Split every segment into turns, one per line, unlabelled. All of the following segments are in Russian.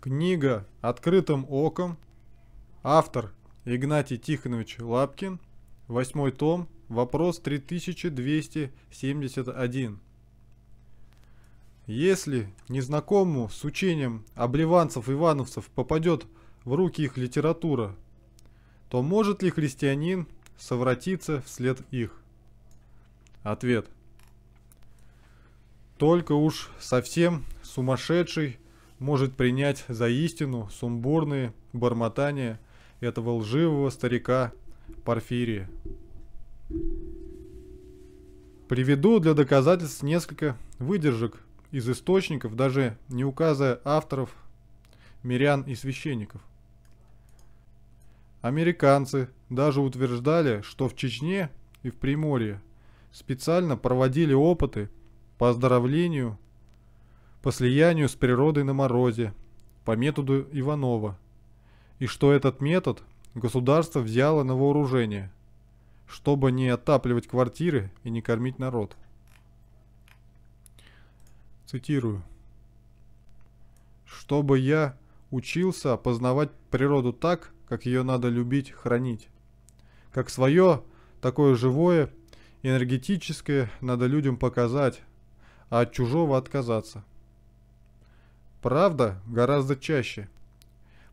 Книга «Открытым оком». Автор Игнатий Тихонович Лапкин. Восьмой том. Вопрос 3271. Если незнакомому с учением обливанцев-ивановцев попадет в руки их литература, то может ли христианин совратиться вслед их? Ответ. Только уж совсем сумасшедший может принять за истину сумбурные бормотания этого лживого старика Порфирия. Приведу для доказательств несколько выдержек из источников, даже не указывая авторов, мирян и священников. Американцы даже утверждали, что в Чечне и в Приморье специально проводили опыты по оздоровлению по слиянию с природой на морозе, по методу Иванова, и что этот метод государство взяло на вооружение, чтобы не отапливать квартиры и не кормить народ. Цитирую. «Чтобы я учился познавать природу так, как ее надо любить, хранить. Как свое, такое живое, энергетическое надо людям показать, а от чужого отказаться. Правда гораздо чаще.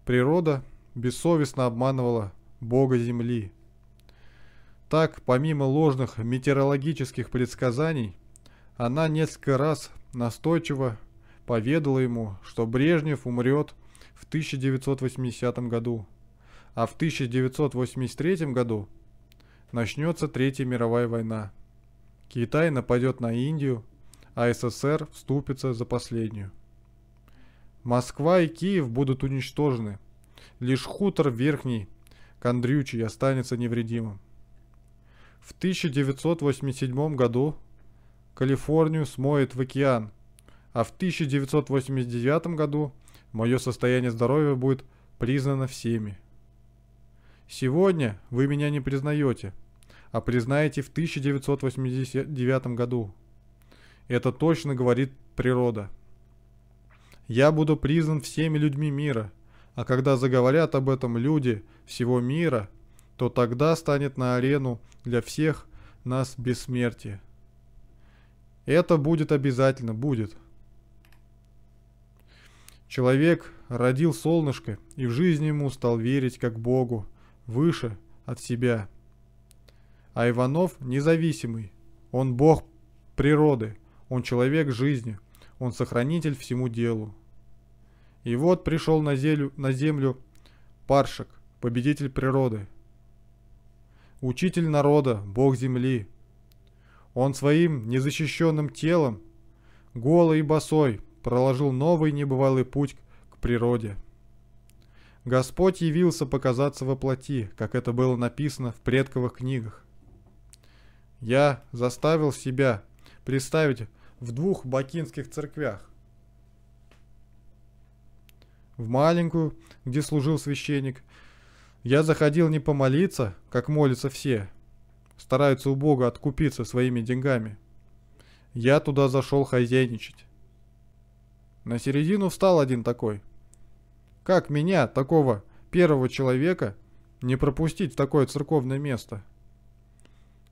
Природа бессовестно обманывала Бога Земли. Так, помимо ложных метеорологических предсказаний, она несколько раз настойчиво поведала ему, что Брежнев умрет в 1980 году, а в 1983 году начнется Третья мировая война. Китай нападет на Индию, а СССР вступится за последнюю. Москва и Киев будут уничтожены. Лишь хутор Верхний Кондрючий останется невредимым. В 1987 году Калифорнию смоет в океан, а в 1989 году мое состояние здоровья будет признано всеми. Сегодня вы меня не признаете, а признаете в 1989 году. Это точно говорит природа. Я буду признан всеми людьми мира, а когда заговорят об этом люди всего мира, то тогда станет на арену для всех нас бессмертие. Это будет обязательно, будет. Человек родил солнышко, и в жизни ему стал верить как Богу, выше от себя. А Иванов независимый, он Бог природы, он человек жизни – он сохранитель всему делу. И вот пришел на землю, на землю Паршек, победитель природы. Учитель народа, бог земли. Он своим незащищенным телом, голой и босой, проложил новый небывалый путь к природе. Господь явился показаться во плоти, как это было написано в предковых книгах. Я заставил себя представить в двух бакинских церквях. В маленькую, где служил священник, я заходил не помолиться, как молятся все, стараются у Бога откупиться своими деньгами. Я туда зашел хозяйничать. На середину встал один такой. Как меня, такого первого человека, не пропустить в такое церковное место?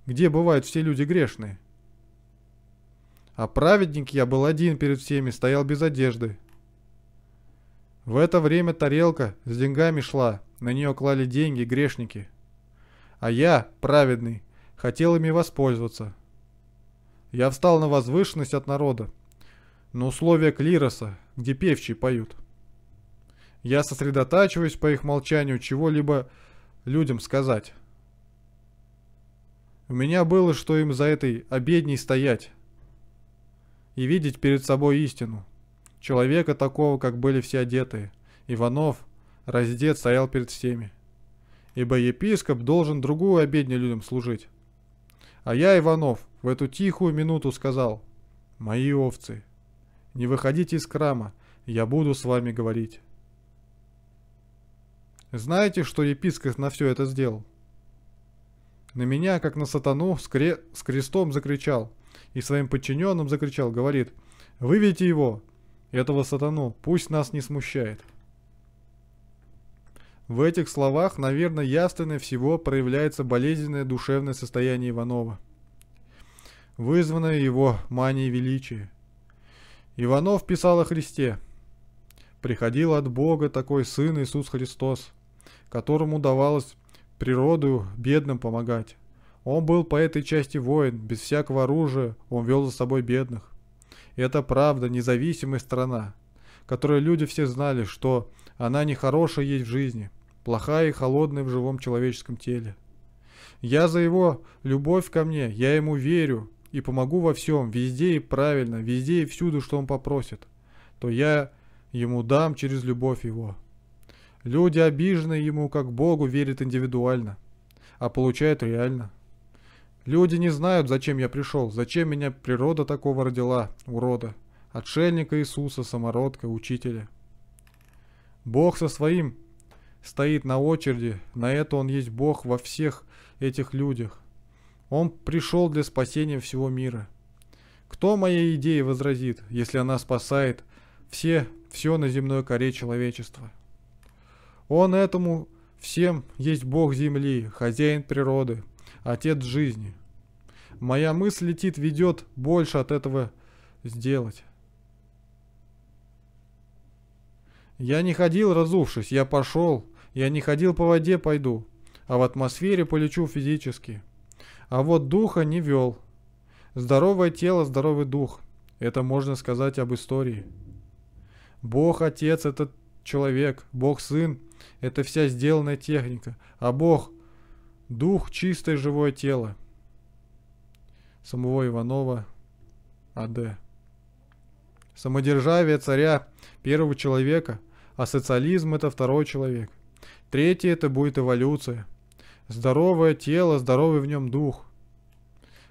Где бывают все люди грешные? А праведник я был один перед всеми, стоял без одежды. В это время тарелка с деньгами шла, на нее клали деньги грешники. А я, праведный, хотел ими воспользоваться. Я встал на возвышенность от народа, на условия клироса, где певчи поют. Я сосредотачиваюсь по их молчанию чего-либо людям сказать. У меня было, что им за этой обедней стоять и видеть перед собой истину. Человека такого, как были все одетые. Иванов, раздет, стоял перед всеми. Ибо епископ должен другую обедню людям служить. А я, Иванов, в эту тихую минуту сказал, «Мои овцы, не выходите из крама, я буду с вами говорить». Знаете, что епископ на все это сделал? На меня, как на сатану, с, кре... с крестом закричал – и своим подчиненным закричал, говорит, «Выведите его, этого сатану, пусть нас не смущает». В этих словах, наверное, яснее всего проявляется болезненное душевное состояние Иванова, вызванное его манией величия. Иванов писал о Христе. «Приходил от Бога такой Сын Иисус Христос, которому давалось природу бедным помогать, он был по этой части воин, без всякого оружия, он вел за собой бедных. И это правда, независимая страна, которой люди все знали, что она не хорошая есть в жизни, плохая и холодная в живом человеческом теле. Я за его любовь ко мне, я ему верю и помогу во всем, везде и правильно, везде и всюду, что он попросит, то я ему дам через любовь его. Люди, обиженные ему как Богу, верят индивидуально, а получают реально. Люди не знают, зачем я пришел, зачем меня природа такого родила, урода, отшельника Иисуса, самородка, учителя. Бог со своим стоит на очереди, на это он есть Бог во всех этих людях. Он пришел для спасения всего мира. Кто моей идеи возразит, если она спасает все, все на земной коре человечества? Он этому всем есть Бог земли, хозяин природы, отец жизни. Моя мысль летит, ведет больше от этого сделать. Я не ходил, разувшись, я пошел. Я не ходил по воде, пойду. А в атмосфере полечу физически. А вот духа не вел. Здоровое тело, здоровый дух. Это можно сказать об истории. Бог Отец – это человек, Бог Сын – это вся сделанная техника, а Бог Дух, чистое живое тело. Самого Иванова А.Д. Самодержавие царя первого человека, а социализм это второй человек. Третий это будет эволюция. Здоровое тело, здоровый в нем дух.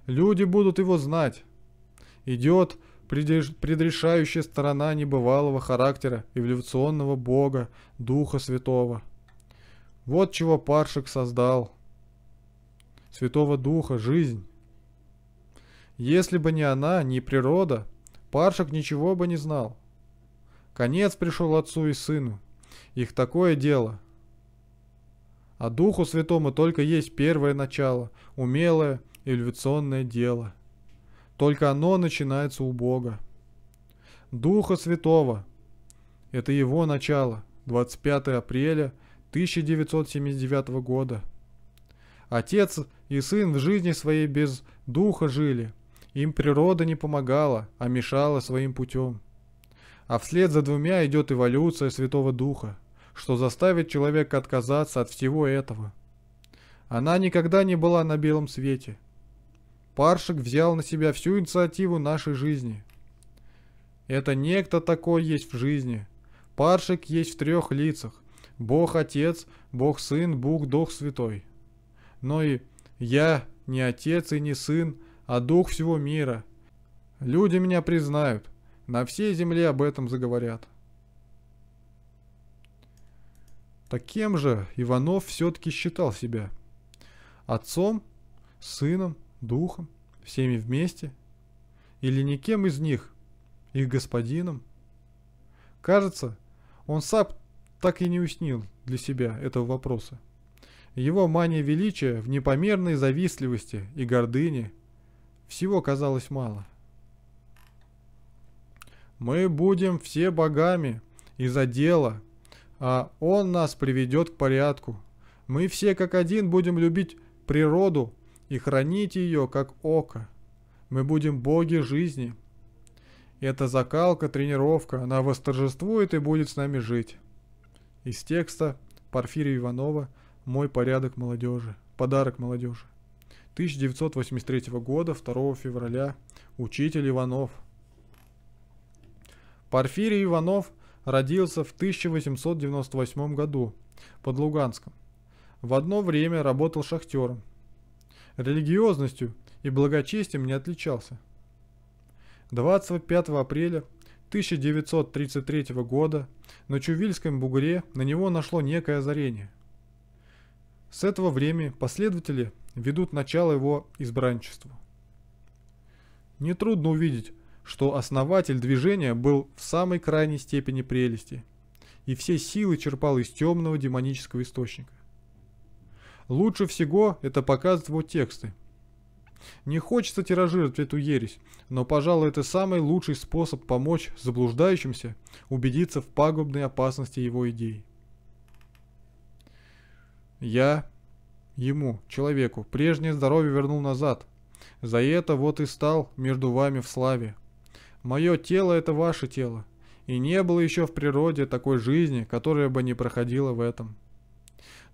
Люди будут его знать. Идет предрешающая сторона небывалого характера эволюционного бога, духа святого. Вот чего Паршик создал. Святого Духа, жизнь. Если бы не она, не природа, Паршик ничего бы не знал. Конец пришел отцу и сыну. Их такое дело. А Духу Святому только есть первое начало, умелое, эволюционное дело. Только оно начинается у Бога. Духа Святого. Это его начало. 25 апреля 1979 года. Отец и сын в жизни своей без духа жили. Им природа не помогала, а мешала своим путем. А вслед за двумя идет эволюция Святого Духа, что заставит человека отказаться от всего этого. Она никогда не была на белом свете. Паршик взял на себя всю инициативу нашей жизни. Это некто такой есть в жизни. Паршик есть в трех лицах. Бог Отец, Бог Сын, Бог Дух Святой но и я не отец и не сын, а дух всего мира. Люди меня признают, на всей земле об этом заговорят. Таким же Иванов все-таки считал себя. Отцом, сыном, духом, всеми вместе. Или никем из них, их господином. Кажется, он сам так и не уснил для себя этого вопроса его мания величия в непомерной завистливости и гордыне. Всего казалось мало. «Мы будем все богами из за дела, а он нас приведет к порядку. Мы все как один будем любить природу и хранить ее как око. Мы будем боги жизни. Это закалка, тренировка, она восторжествует и будет с нами жить». Из текста Порфирия Иванова – мой порядок молодежи. Подарок молодежи. 1983 года, 2 февраля. Учитель Иванов. Порфирий Иванов родился в 1898 году под Луганском. В одно время работал шахтером. Религиозностью и благочестием не отличался. 25 апреля 1933 года на Чувильском бугре на него нашло некое озарение – с этого времени последователи ведут начало его избранничеству. Нетрудно увидеть, что основатель движения был в самой крайней степени прелести и все силы черпал из темного демонического источника. Лучше всего это показывают его тексты. Не хочется тиражировать эту ересь, но, пожалуй, это самый лучший способ помочь заблуждающимся убедиться в пагубной опасности его идей. Я ему, человеку, прежнее здоровье вернул назад. За это вот и стал между вами в славе. Мое тело – это ваше тело. И не было еще в природе такой жизни, которая бы не проходила в этом.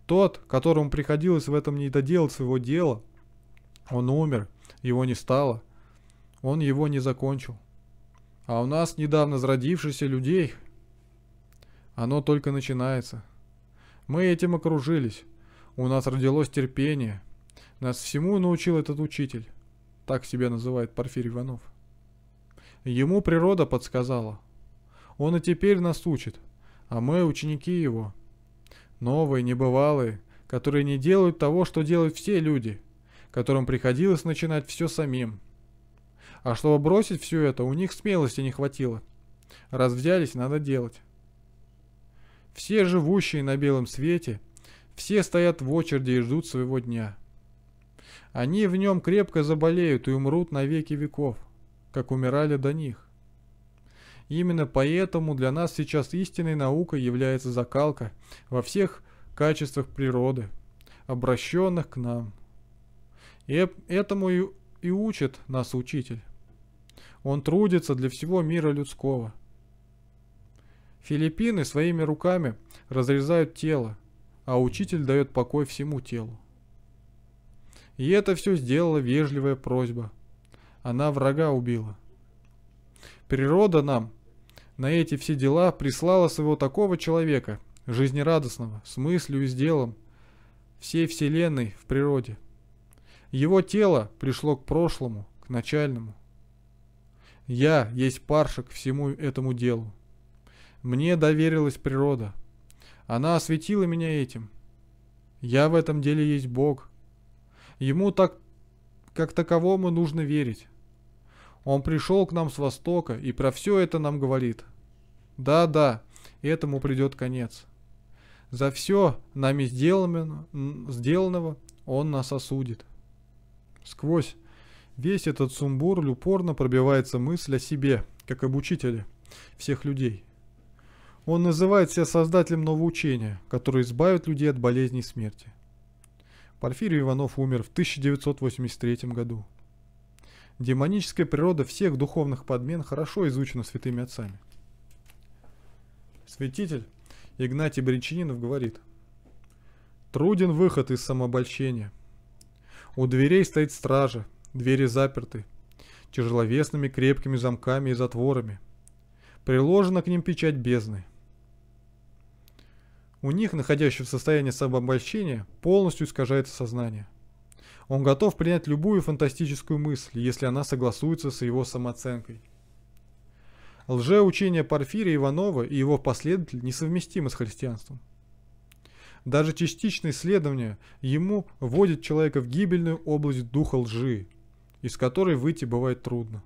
Тот, которому приходилось в этом не доделать своего дела, он умер, его не стало. Он его не закончил. А у нас недавно зародившихся людей, оно только начинается. Мы этим окружились. У нас родилось терпение. Нас всему научил этот учитель. Так себя называет Порфирий Иванов. Ему природа подсказала. Он и теперь нас учит, а мы ученики его. Новые, небывалые, которые не делают того, что делают все люди, которым приходилось начинать все самим. А чтобы бросить все это, у них смелости не хватило. Раз взялись, надо делать. Все живущие на белом свете – все стоят в очереди и ждут своего дня. Они в нем крепко заболеют и умрут на веки веков, как умирали до них. Именно поэтому для нас сейчас истинной наукой является закалка во всех качествах природы, обращенных к нам. И этому и, и учит нас учитель. Он трудится для всего мира людского. Филиппины своими руками разрезают тело, а учитель дает покой всему телу. И это все сделала вежливая просьба. Она врага убила. Природа нам на эти все дела прислала своего такого человека, жизнерадостного, с мыслью и с делом, всей вселенной в природе. Его тело пришло к прошлому, к начальному. Я есть паршик всему этому делу. Мне доверилась природа. Она осветила меня этим. Я в этом деле есть Бог. Ему так, как таковому нужно верить. Он пришел к нам с востока и про все это нам говорит. Да-да, этому придет конец. За все нами сделано, сделанного он нас осудит. Сквозь весь этот сумбур упорно пробивается мысль о себе, как об учителе всех людей. Он называет себя создателем нового учения, которое избавит людей от болезней и смерти. Порфирий Иванов умер в 1983 году. Демоническая природа всех духовных подмен хорошо изучена святыми отцами. Святитель Игнатий Бричининов говорит, «Труден выход из самообольщения. У дверей стоит стража, двери заперты, тяжеловесными крепкими замками и затворами – Приложена к ним печать бездны. У них, находящихся в состоянии самообольщения, полностью искажается сознание. Он готов принять любую фантастическую мысль, если она согласуется с его самооценкой. Лжеучение Порфирия Иванова и его последователь несовместимы с христианством. Даже частичное исследование ему вводит человека в гибельную область духа лжи, из которой выйти бывает трудно.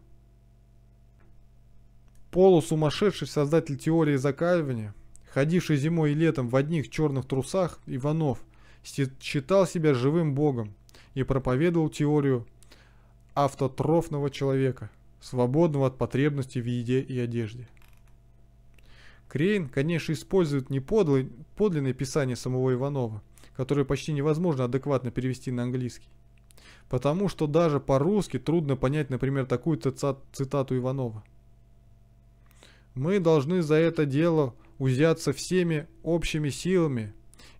Полусумасшедший создатель теории закаливания, ходивший зимой и летом в одних черных трусах, Иванов считал себя живым богом и проповедовал теорию автотрофного человека, свободного от потребностей в еде и одежде. Крейн, конечно, использует не подлый, подлинное писание самого Иванова, которое почти невозможно адекватно перевести на английский. Потому что даже по-русски трудно понять, например, такую цитату Иванова – мы должны за это дело узяться всеми общими силами.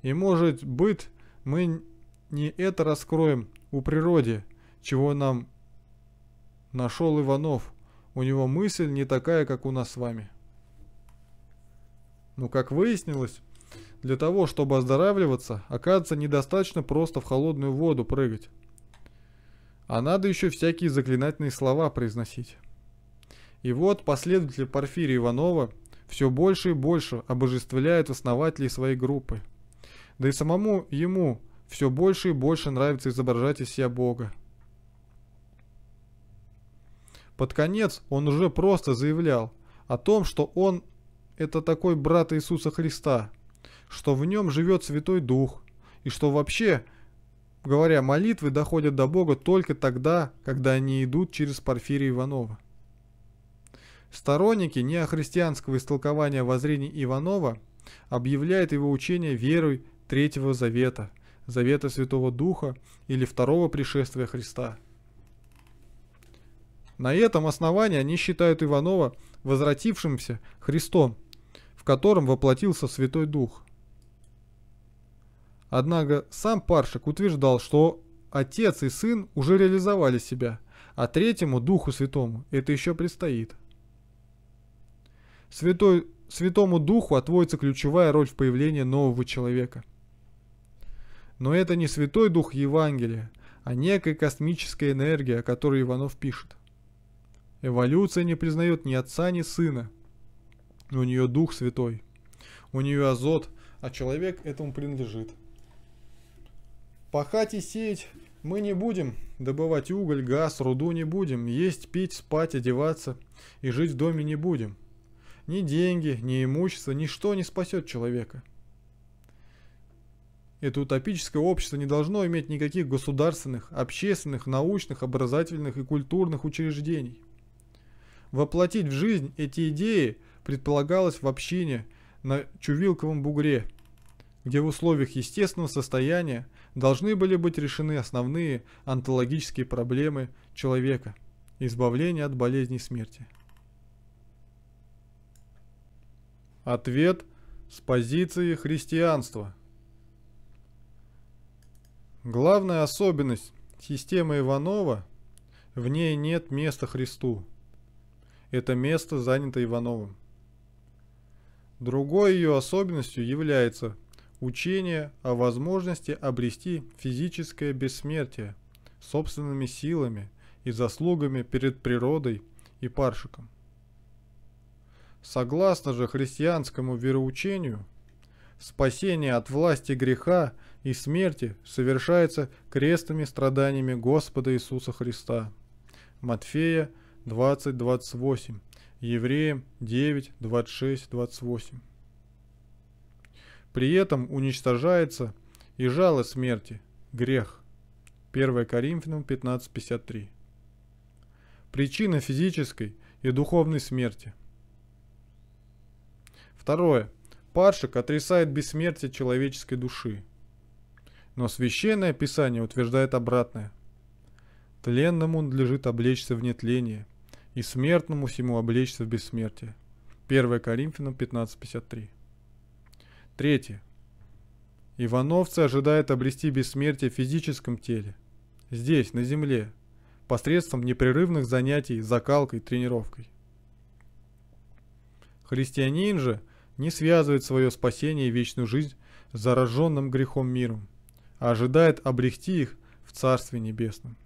И может быть, мы не это раскроем у природе, чего нам нашел Иванов. У него мысль не такая, как у нас с вами. Но как выяснилось, для того, чтобы оздоравливаться, оказывается, недостаточно просто в холодную воду прыгать. А надо еще всякие заклинательные слова произносить. И вот последователи Порфирия Иванова все больше и больше обожествляют основателей своей группы. Да и самому ему все больше и больше нравится изображать из себя Бога. Под конец он уже просто заявлял о том, что он это такой брат Иисуса Христа, что в нем живет Святой Дух, и что вообще, говоря, молитвы доходят до Бога только тогда, когда они идут через Порфирия Иванова. Сторонники неохристианского истолкования воззрений Иванова объявляют его учение верой Третьего Завета, Завета Святого Духа или Второго пришествия Христа. На этом основании они считают Иванова возвратившимся Христом, в котором воплотился Святой Дух. Однако сам Паршик утверждал, что отец и сын уже реализовали себя, а третьему Духу Святому это еще предстоит – Святой, Святому Духу отводится ключевая роль в появлении нового человека. Но это не Святой Дух Евангелия, а некая космическая энергия, о которой Иванов пишет. Эволюция не признает ни отца, ни сына. У нее Дух Святой. У нее азот, а человек этому принадлежит. Пахать и сеять мы не будем, добывать уголь, газ, руду не будем, есть, пить, спать, одеваться и жить в доме не будем – ни деньги, ни имущество, ничто не спасет человека. Это утопическое общество не должно иметь никаких государственных, общественных, научных, образовательных и культурных учреждений. Воплотить в жизнь эти идеи предполагалось в общине на Чувилковом бугре, где в условиях естественного состояния должны были быть решены основные онтологические проблемы человека – избавление от болезней смерти. Ответ с позиции христианства. Главная особенность системы Иванова – в ней нет места Христу. Это место занято Ивановым. Другой ее особенностью является учение о возможности обрести физическое бессмертие собственными силами и заслугами перед природой и паршиком. Согласно же христианскому вероучению, спасение от власти греха и смерти совершается крестами страданиями Господа Иисуса Христа. Матфея 20:28, Евреям 9:26-28. При этом уничтожается и жало смерти, грех. 1 Коринфянам 15:53. Причина физической и духовной смерти – Второе. Паршик отрицает бессмертие человеческой души. Но священное писание утверждает обратное. Тленному надлежит облечься в нетление, и смертному всему облечься в бессмертие. 1 Коринфянам 15.53 Третье. Ивановцы ожидают обрести бессмертие в физическом теле. Здесь, на земле, посредством непрерывных занятий, закалкой, тренировкой. Христианин же – не связывает свое спасение и вечную жизнь с зараженным грехом миром, а ожидает обрести их в Царстве Небесном.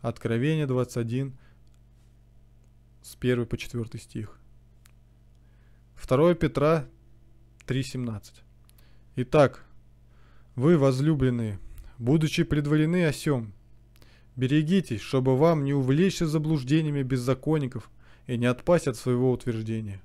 Откровение 21, с 1 по 4 стих. 2 Петра 3.17. Итак, вы, возлюбленные, будучи предварены осем, берегитесь, чтобы вам не увлечься заблуждениями беззаконников и не отпасть от своего утверждения.